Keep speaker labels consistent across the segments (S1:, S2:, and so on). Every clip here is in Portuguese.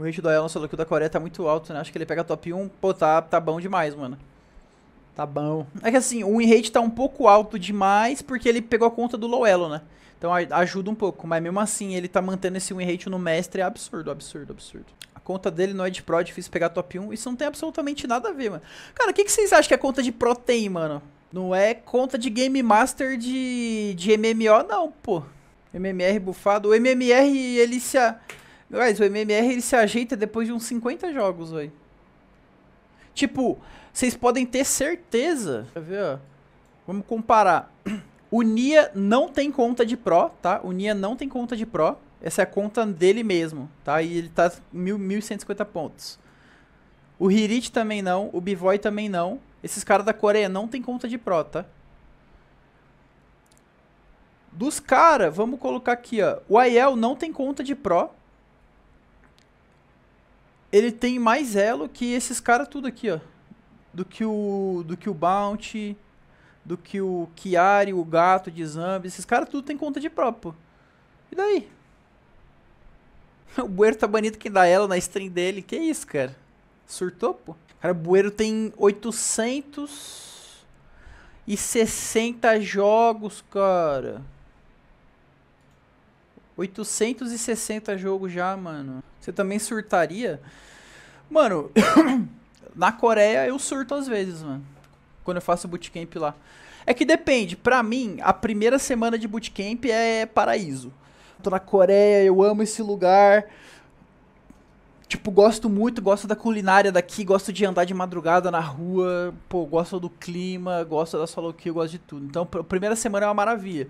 S1: O hit do Elon solo que da Coreia tá muito alto, né? Acho que ele pega top 1. Pô, tá, tá bom demais, mano. Tá bom. É que assim, o win rate tá um pouco alto demais porque ele pegou a conta do low elo, né? Então ajuda um pouco, mas mesmo assim ele tá mantendo esse win rate no mestre é absurdo, absurdo, absurdo. A conta dele no de Pro é difícil pegar top 1, isso não tem absolutamente nada a ver, mano. Cara, o que, que vocês acham que a conta de Pro tem, mano? Não é conta de Game Master de, de MMO, não, pô. MMR bufado. O MMR, ele se... A... Mas o MMR ele se ajeita depois de uns 50 jogos, velho. Tipo, vocês podem ter certeza. Quer ver, ó? Vamos comparar. O Nia não tem conta de Pro, tá? O Nia não tem conta de Pro. Essa é a conta dele mesmo, tá? E ele tá 1.150 pontos. O Hirit também não. O Bivoy também não. Esses caras da Coreia não tem conta de Pro, tá? Dos caras, vamos colocar aqui, ó. O Aiel não tem conta de Pro ele tem mais elo que esses caras tudo aqui, ó. Do que o do que o Bounty, do que o Chiari, o Gato de Zambi, esses caras tudo tem conta de próprio. E daí? O Bueiro tá banido que dá elo na stream dele. Que isso, cara? Surtou, pô? Cara, o Bueiro tem 860 jogos, cara. 860 jogos já, mano. Você também surtaria? Mano, na Coreia eu surto às vezes, mano. Quando eu faço bootcamp lá. É que depende, pra mim, a primeira semana de bootcamp é paraíso. Tô na Coreia, eu amo esse lugar. Tipo, gosto muito, gosto da culinária daqui, gosto de andar de madrugada na rua, pô, gosto do clima, gosto da solo kill, gosto de tudo. Então, a primeira semana é uma maravilha.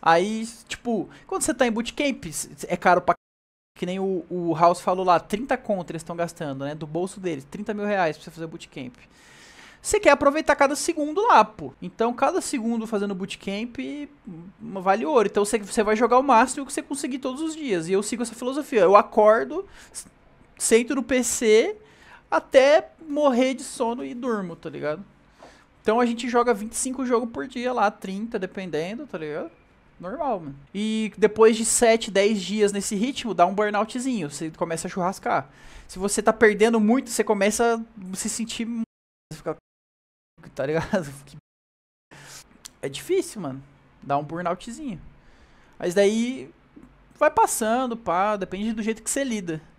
S1: Aí, tipo, quando você tá em bootcamp, é caro pra que nem o, o House falou lá, 30 contra eles estão gastando, né? Do bolso deles, 30 mil reais pra você fazer bootcamp. Você quer aproveitar cada segundo lá, pô. Então, cada segundo fazendo bootcamp hum, vale ouro. Então, você vai jogar o máximo que você conseguir todos os dias. E eu sigo essa filosofia. Eu acordo, sento no PC até morrer de sono e durmo, tá ligado? Então a gente joga 25 jogos por dia lá, 30 dependendo, tá ligado? Normal, mano. E depois de 7, 10 dias nesse ritmo, dá um burnoutzinho, você começa a churrascar. Se você tá perdendo muito, você começa a se sentir você fica tá ligado? É difícil, mano. Dá um burnoutzinho. Mas daí vai passando, pá, depende do jeito que você lida.